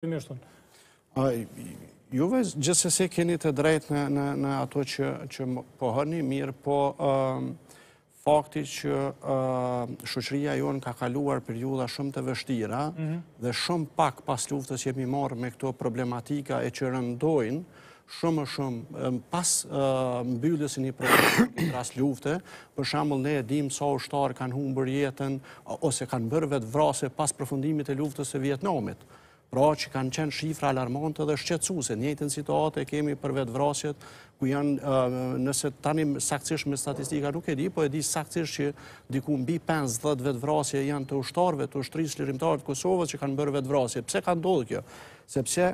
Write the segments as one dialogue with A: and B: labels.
A: Të mirë shtonë. Juve gjithëse se keni të drejt në ato që pohërni mirë, po fakti që shuqëria jonë ka kaluar për shumë të vështira mhm. dhe shumë pak pas luftës jemi marë me këto problematika e që rëndojnë shumë shumë pas mbyllës një problematika për tras për shambull ne e dim sa u kanë humë bërjetën ose kanë bërë vetë vrase pas përfundimit e luftës e Vietnamit. Pra që kanë qenë shifra alarmante dhe shqetsuse. se njëtën situate e kemi për vetë vrasjet ku janë nëse tani sakcish me statistika nuk e di, po e di sakcish që diku mbi 5-10 vetë vrasje janë të ushtarve, të ushtrisë lirimtarve të Kosovës që kanë bërë vetë vrasje. Pse kanë dodhë kjo? Sepse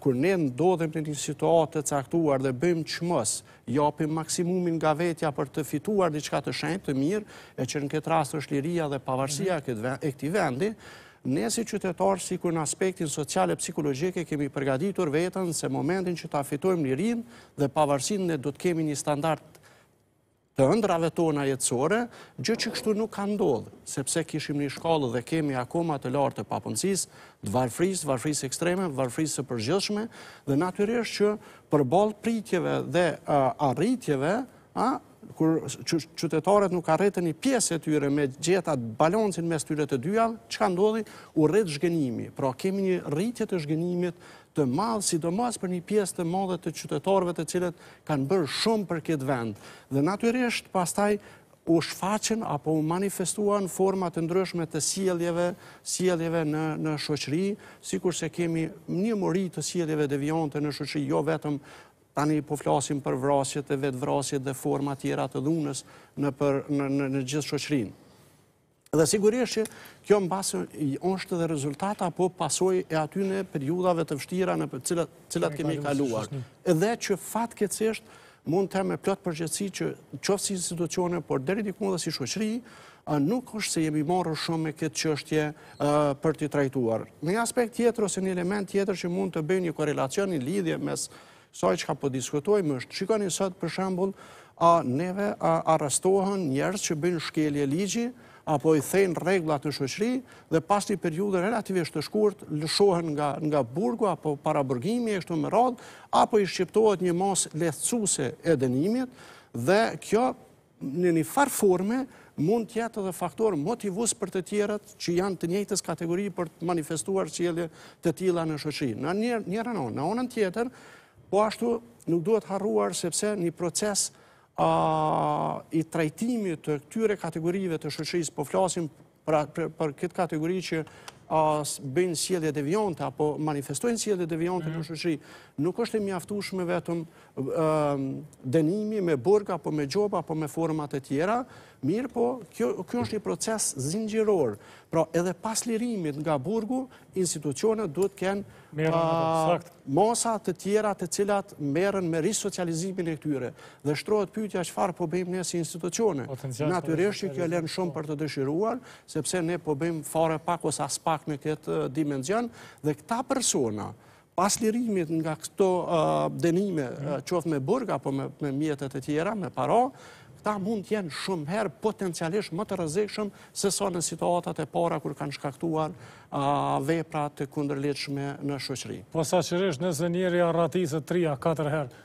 A: kër ne ndodhëm në një situatë të caktuar dhe bëjmë qëmës, japim maksimumin nga vetja për të fituar një qëka të shenjë të mirë, e që në këtë rast është liria dhe pavarësia e këti vendi, Ne si qytetarë, si kur në aspektin social e psikologike, kemi përgaditur vetën se momentin që ta fitojmë një rinë dhe pavarësin në do të kemi një standart të ëndrave tona jetësore, gjë që kështu nuk ka ndodhë, sepse kishim një shkallë dhe kemi akoma të lartë të papunësis, të varfrisë, ekstreme, varfrisë e përgjëshme, dhe natyrisht që balë pritjeve dhe arritjeve, kur qytetarët nuk arretën i pjesë e tyre me gjetat balancin mes tyre të dyja, që ka ndodhi, u rritë zhgënimi. Pra, kemi një rritje të zhgënimit të madhë, sidomas për një pjesë të madhë të qytetarëve të cilët kanë bërë shumë për këtë vend. Dhe naturisht, pastaj, u shfaqen apo u manifestuan format të ndryshme të sieljeve, në, në shoqëri, si kur se kemi një mori të sieljeve devionte në shoqëri, jo vetëm tani po flasim për vrasjet e vetë vrasjet dhe forma tjera të dhunës në gjithë shoqrinë. Dhe sigurisht që kjo në basë është dhe rezultata, po pasoj e aty në periudave të vështira në cilat kemi kaluar. Edhe që fatë kecështë mund të me plot përgjëtësi që qofë si institucione, por deri dikun dhe si shoqri, nuk është se jemi morë shumë me këtë qështje për të trajtuar. Në aspekt tjetër ose një element tjetër që mund të bëjë një korelacion, një lidhje mes saj që ka po diskutojmë është, qikoni sëtë për shambull, a neve arrestohen njerës që bëjnë shkelje ligji, apo i thejnë reglat në shëqri, dhe pas një periude relativisht të shkurt, lëshohen nga burgu, apo para bërgimi, e shtu më radhë, apo i shqiptohet një mos lethcuse e dënimit, dhe kjo në një farforme mund tjetë dhe faktor motivus për të tjerët që janë të njëjtës kategori për të manifestuar qëllë të tila në shëqri. në në onën tjetër, Po ashtu nuk duhet harruar sepse një proces i trajtimi të këtyre kategorive të shëqëris, po flasim pra, për këtë kategori që bëjnë sjedhjet e vionta, apo manifestojnë sjedhjet e vionta, mhm. për nuk është e mjaftushme vetëm denimi me burga, apo me gjoba, apo me format e tjera, mirë po, kjo është një proces zingjëror. pra edhe pas lirimit nga burgu, institucionet duhet kënë mosat të tjera të cilat merën me risocializimin e këtyre, dhe shtrojët pytja që farë po bëjmë njësë institucionet. Naturisht që kjo lënë shumë për të po. dëshiruar, sepse ne po bëjmë fare pak ose as pak pak në këtë uh, dimenzion, dhe këta persona, pas lirimit nga këto uh, denime, uh, mhm. qofë me burga, apo me mjetet e tjera, me paro, këta mund jenë shumë herë potencialisht më të rëzikshëm se sa në situatat e para kur kanë shkaktuar vepra të kunderleqme në shëqëri. Po sa qërish, nëse njeri a ratisë 3 4 herë,